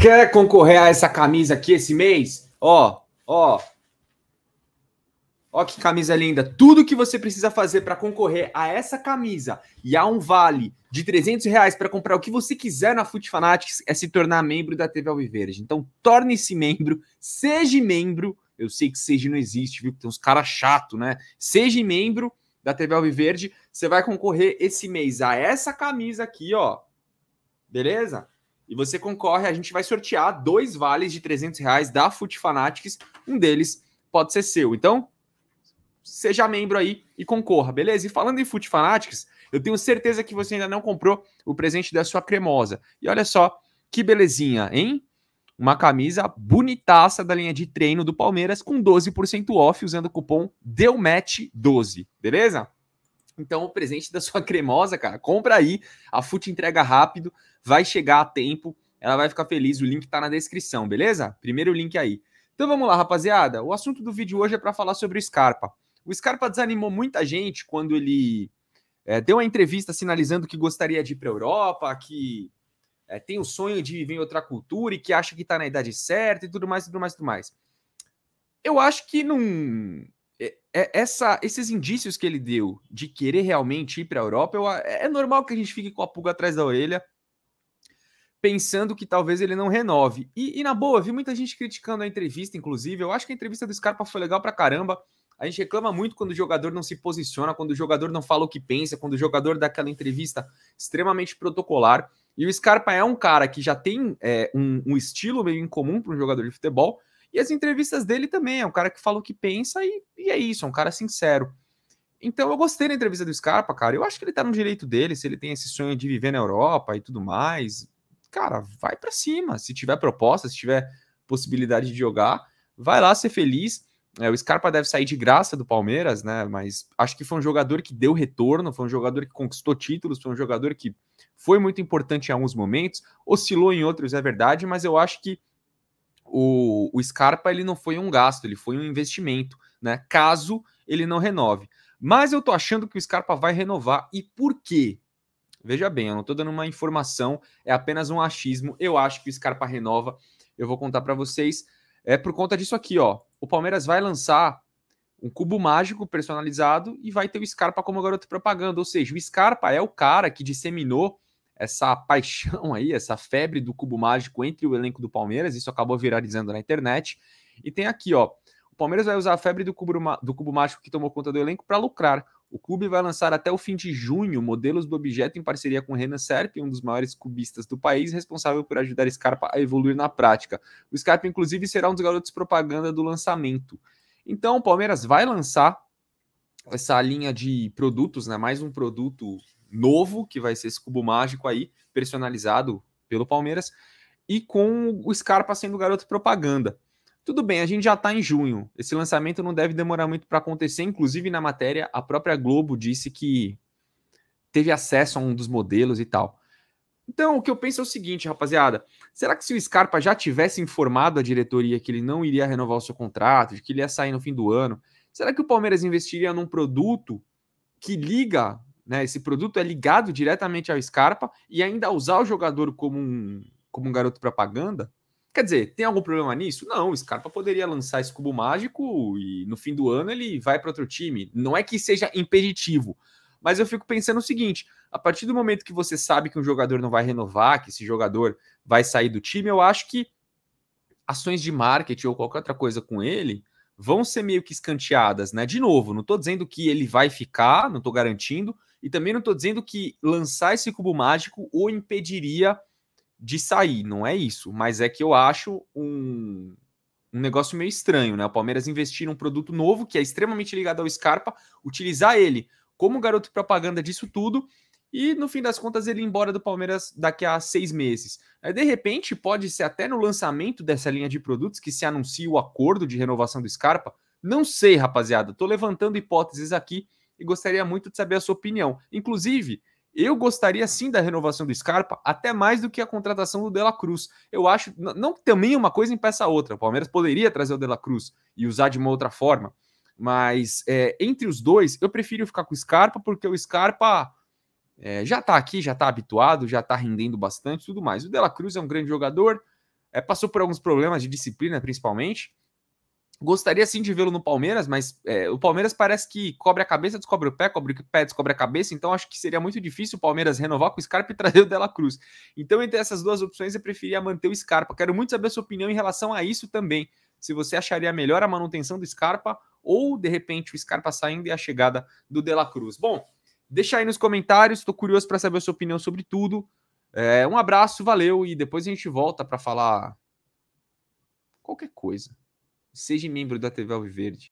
Quer concorrer a essa camisa aqui esse mês? Ó, ó. Ó que camisa linda. Tudo que você precisa fazer para concorrer a essa camisa e a um vale de 300 reais para comprar o que você quiser na Foot Fanatics é se tornar membro da TV Alviverde. Então, torne-se membro, seja membro. Eu sei que seja não existe, viu? Tem uns caras chato, né? Seja membro da TV Alviverde. Você vai concorrer esse mês a essa camisa aqui, ó. Beleza? E você concorre, a gente vai sortear dois vales de 300 reais da Foot Fanatics. Um deles pode ser seu. Então, seja membro aí e concorra, beleza? E falando em Foot Fanatics, eu tenho certeza que você ainda não comprou o presente da sua cremosa. E olha só que belezinha, hein? Uma camisa bonitaça da linha de treino do Palmeiras com 12% off usando o cupom DEUMATCH12, beleza? Então, o presente da sua cremosa, cara, compra aí. A FUT entrega rápido, vai chegar a tempo. Ela vai ficar feliz. O link tá na descrição, beleza? Primeiro link aí. Então vamos lá, rapaziada. O assunto do vídeo hoje é para falar sobre o Scarpa. O Scarpa desanimou muita gente quando ele é, deu uma entrevista sinalizando que gostaria de ir para Europa, que é, tem o sonho de viver em outra cultura e que acha que está na idade certa e tudo mais, tudo mais, tudo mais. Eu acho que não, é, é, essa, esses indícios que ele deu de querer realmente ir para a Europa, eu, é, é normal que a gente fique com a pulga atrás da orelha, pensando que talvez ele não renove. E, e, na boa, vi muita gente criticando a entrevista, inclusive. Eu acho que a entrevista do Scarpa foi legal para caramba. A gente reclama muito quando o jogador não se posiciona, quando o jogador não fala o que pensa, quando o jogador dá aquela entrevista extremamente protocolar. E o Scarpa é um cara que já tem é, um, um estilo meio incomum para um jogador de futebol, e as entrevistas dele também, é um cara que fala o que pensa e, e é isso, é um cara sincero. Então eu gostei da entrevista do Scarpa, cara. Eu acho que ele tá no direito dele, se ele tem esse sonho de viver na Europa e tudo mais. Cara, vai para cima. Se tiver proposta, se tiver possibilidade de jogar, vai lá ser feliz. É, o Scarpa deve sair de graça do Palmeiras, né? Mas acho que foi um jogador que deu retorno, foi um jogador que conquistou títulos, foi um jogador que foi muito importante em alguns momentos, oscilou em outros, é verdade, mas eu acho que o, o Scarpa ele não foi um gasto, ele foi um investimento, né? Caso ele não renove. Mas eu tô achando que o Scarpa vai renovar e por quê? Veja bem, eu não tô dando uma informação, é apenas um achismo. Eu acho que o Scarpa renova. Eu vou contar para vocês. É por conta disso aqui, ó. O Palmeiras vai lançar um cubo mágico personalizado e vai ter o Scarpa como garoto propaganda. Ou seja, o Scarpa é o cara que disseminou essa paixão aí, essa febre do cubo mágico entre o elenco do Palmeiras, isso acabou viralizando na internet. E tem aqui, ó, o Palmeiras vai usar a febre do cubo, do cubo mágico que tomou conta do elenco para lucrar. O clube vai lançar até o fim de junho modelos do objeto em parceria com Renan Serp, um dos maiores cubistas do país, responsável por ajudar Scarpa a evoluir na prática. O Scarpa, inclusive, será um dos garotos propaganda do lançamento. Então, o Palmeiras vai lançar essa linha de produtos, né? Mais um produto novo, que vai ser esse cubo mágico aí, personalizado pelo Palmeiras, e com o Scarpa sendo o garoto propaganda. Tudo bem, a gente já está em junho. Esse lançamento não deve demorar muito para acontecer. Inclusive, na matéria, a própria Globo disse que teve acesso a um dos modelos e tal. Então, o que eu penso é o seguinte, rapaziada: será que se o Scarpa já tivesse informado a diretoria que ele não iria renovar o seu contrato, de que ele ia sair no fim do ano, será que o Palmeiras investiria num produto que liga né? Esse produto é ligado diretamente ao Scarpa e ainda usar o jogador como um, como um garoto propaganda. Quer dizer, tem algum problema nisso? Não, o Scarpa poderia lançar esse cubo mágico e no fim do ano ele vai para outro time. Não é que seja impeditivo, mas eu fico pensando o seguinte: a partir do momento que você sabe que um jogador não vai renovar, que esse jogador vai sair do time, eu acho que ações de marketing ou qualquer outra coisa com ele vão ser meio que escanteadas, né? De novo, não estou dizendo que ele vai ficar, não estou garantindo, e também não estou dizendo que lançar esse cubo mágico o impediria de sair, não é isso. Mas é que eu acho um, um negócio meio estranho, né? O Palmeiras investir num produto novo que é extremamente ligado ao Scarpa, utilizar ele como garoto propaganda disso tudo e no fim das contas ele ir embora do Palmeiras daqui a seis meses. Aí, de repente, pode ser até no lançamento dessa linha de produtos que se anuncia o acordo de renovação do Scarpa. Não sei, rapaziada. Tô levantando hipóteses aqui, e gostaria muito de saber a sua opinião. Inclusive, eu gostaria sim da renovação do Scarpa, até mais do que a contratação do Dela Cruz. Eu acho, não que também uma coisa impeça a outra. O Palmeiras poderia trazer o Dela Cruz e usar de uma outra forma, mas é, entre os dois, eu prefiro ficar com o Scarpa, porque o Scarpa é, já tá aqui, já tá habituado, já tá rendendo bastante tudo mais. O Dela Cruz é um grande jogador, é, passou por alguns problemas de disciplina, principalmente, Gostaria sim de vê-lo no Palmeiras, mas é, o Palmeiras parece que cobre a cabeça, descobre o pé, cobre o pé, descobre a cabeça, então acho que seria muito difícil o Palmeiras renovar com o Scarpa e trazer o Dela Cruz. Então, entre essas duas opções, eu preferia manter o Scarpa. Quero muito saber a sua opinião em relação a isso também. Se você acharia melhor a manutenção do Scarpa ou, de repente, o Scarpa saindo e a chegada do Dela Cruz. Bom, deixa aí nos comentários, estou curioso para saber a sua opinião sobre tudo. É, um abraço, valeu, e depois a gente volta para falar qualquer coisa. Seja membro da TV Alviverde.